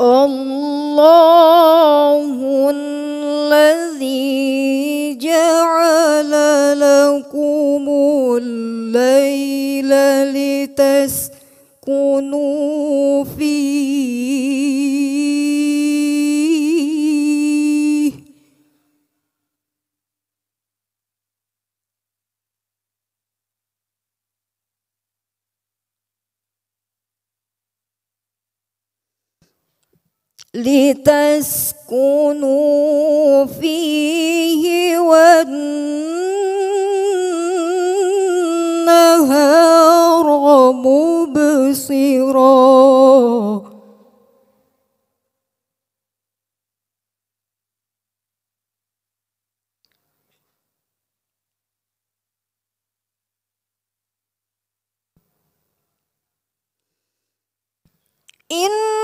Allah لتسكنوا فيه والنهار مبصرا إن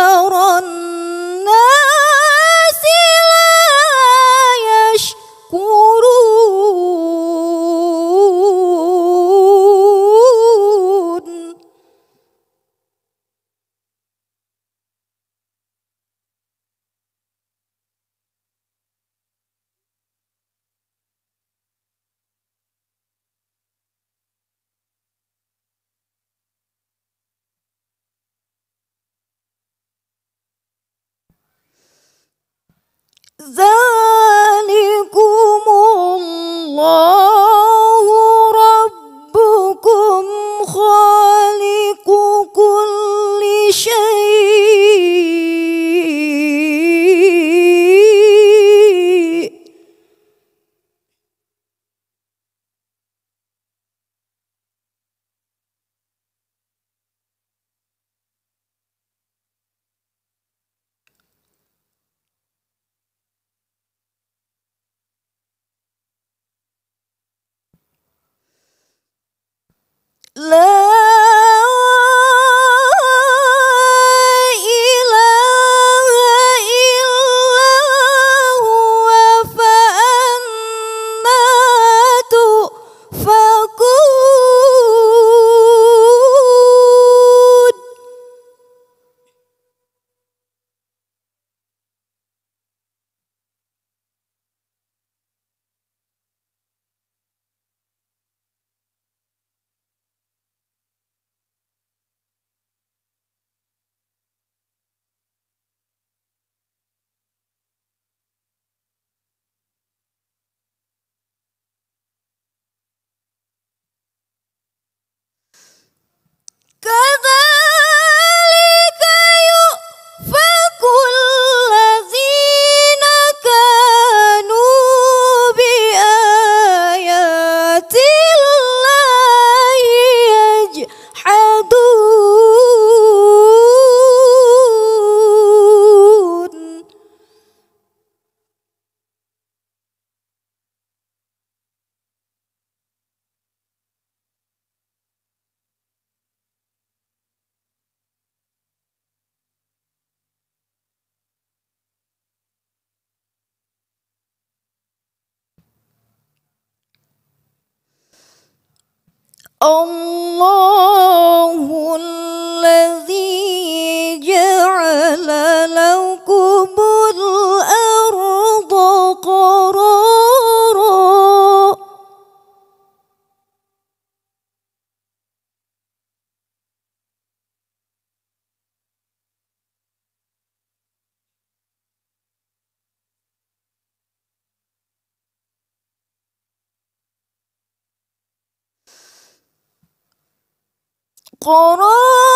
أبصارا زَانِيكُمُ اللَّهُ love. الله القرآن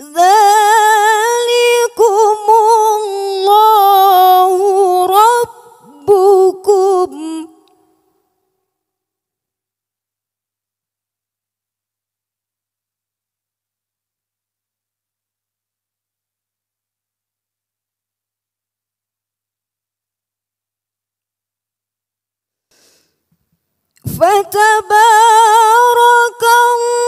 Zalikumullahu Rabbukum فتبارك الله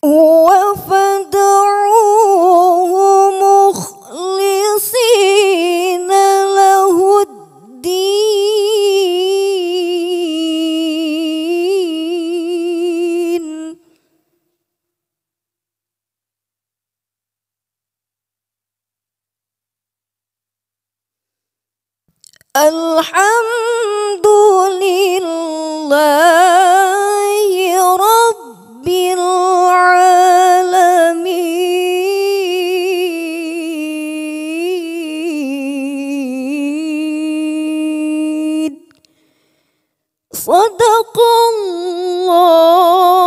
مخلصين له الدين الحمد لله صدق الله